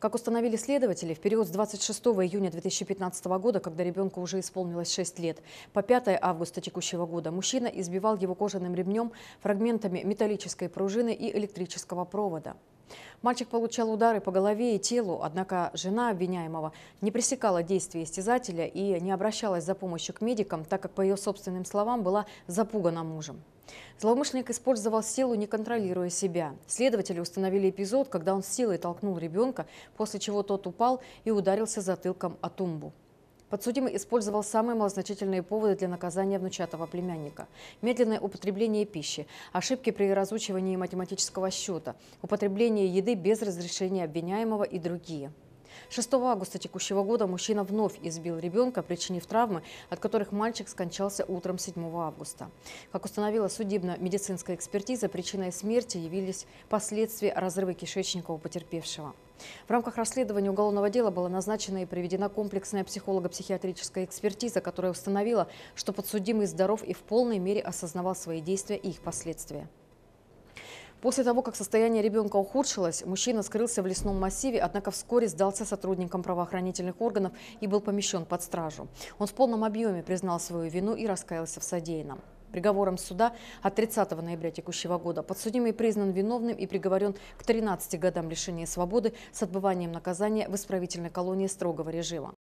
Как установили следователи, в период с 26 июня 2015 года, когда ребенку уже исполнилось 6 лет, по 5 августа текущего года мужчина избивал его кожаным ремнем, фрагментами металлической пружины и электрического провода. Мальчик получал удары по голове и телу, однако жена обвиняемого не пресекала действия истязателя и не обращалась за помощью к медикам, так как, по ее собственным словам, была запугана мужем. Злоумышленник использовал силу, не контролируя себя. Следователи установили эпизод, когда он с силой толкнул ребенка, после чего тот упал и ударился затылком о тумбу. Подсудимый использовал самые малозначительные поводы для наказания внучатого племянника. Медленное употребление пищи, ошибки при разучивании математического счета, употребление еды без разрешения обвиняемого и другие – 6 августа текущего года мужчина вновь избил ребенка, причинив травмы, от которых мальчик скончался утром 7 августа. Как установила судебно-медицинская экспертиза, причиной смерти явились последствия разрыва кишечника у потерпевшего. В рамках расследования уголовного дела была назначена и проведена комплексная психолого-психиатрическая экспертиза, которая установила, что подсудимый здоров и в полной мере осознавал свои действия и их последствия. После того, как состояние ребенка ухудшилось, мужчина скрылся в лесном массиве, однако вскоре сдался сотрудникам правоохранительных органов и был помещен под стражу. Он в полном объеме признал свою вину и раскаялся в содеянном. Приговором суда от 30 ноября текущего года подсудимый признан виновным и приговорен к 13 годам лишения свободы с отбыванием наказания в исправительной колонии строгого режима.